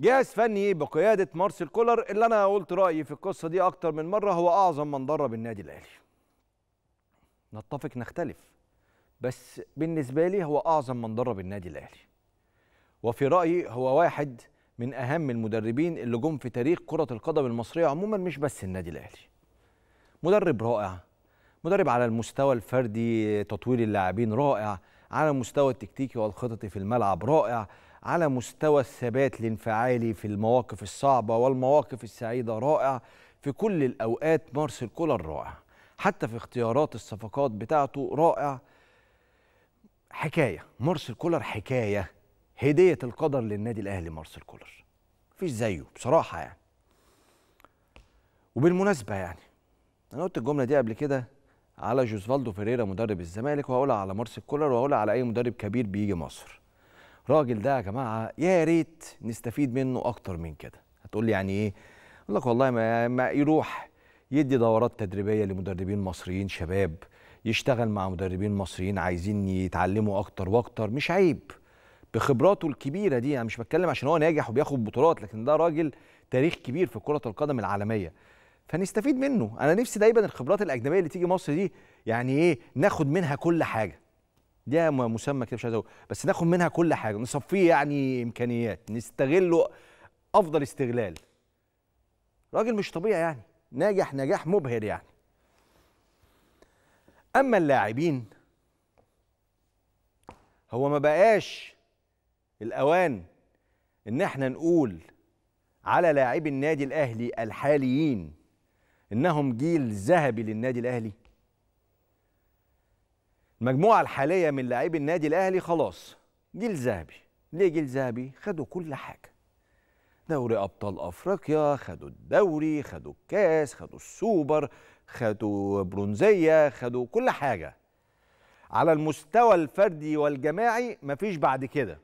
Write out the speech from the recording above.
جهاز فني بقياده مارسيل كولر اللي انا قلت رايي في القصه دي اكتر من مره هو اعظم من درب النادي الاهلي. نتفق نختلف بس بالنسبه لي هو اعظم من درب النادي الاهلي. وفي رايي هو واحد من اهم المدربين اللي جم في تاريخ كره القدم المصريه عموما مش بس النادي الاهلي. مدرب رائع مدرب على المستوى الفردي تطوير اللاعبين رائع على المستوى التكتيكي والخططي في الملعب رائع على مستوى الثبات الانفعالي في المواقف الصعبة والمواقف السعيدة رائع في كل الأوقات مارسيل كولر رائع حتى في اختيارات الصفقات بتاعته رائع حكاية مارسيل كولر حكاية هدية القدر للنادي الأهلي مارسيل كولر مفيش زيه بصراحة يعني وبالمناسبة يعني أنا قلت الجملة دي قبل كده على جوزفالدو فيريرا مدرب الزمالك وهقولها على مارسيل كولر وهقولها على أي مدرب كبير بيجي مصر الراجل ده يا جماعه يا ريت نستفيد منه اكتر من كده هتقول لي يعني ايه اقول لك والله ما, ما يروح يدي دورات تدريبيه لمدربين مصريين شباب يشتغل مع مدربين مصريين عايزين يتعلموا اكتر واكتر مش عيب بخبراته الكبيره دي انا مش بتكلم عشان هو ناجح وبياخد بطولات لكن ده راجل تاريخ كبير في كره القدم العالميه فنستفيد منه انا نفسي دايما الخبرات الاجنبيه اللي تيجي مصر دي يعني ايه ناخد منها كل حاجه دي مسمى كده مش عايز بس ناخد منها كل حاجه نصفيه يعني امكانيات نستغله افضل استغلال راجل مش طبيعي يعني ناجح نجاح مبهر يعني اما اللاعبين هو ما بقاش الاوان ان احنا نقول على لاعبي النادي الاهلي الحاليين انهم جيل ذهبي للنادي الاهلي المجموعه الحاليه من لاعبي النادي الاهلي خلاص جيل ذهبي ليه جيل ذهبي خدوا كل حاجه دوري ابطال افريقيا خدوا الدوري خدوا الكاس خدوا السوبر خدوا برونزيه خدوا كل حاجه على المستوى الفردي والجماعي مفيش بعد كده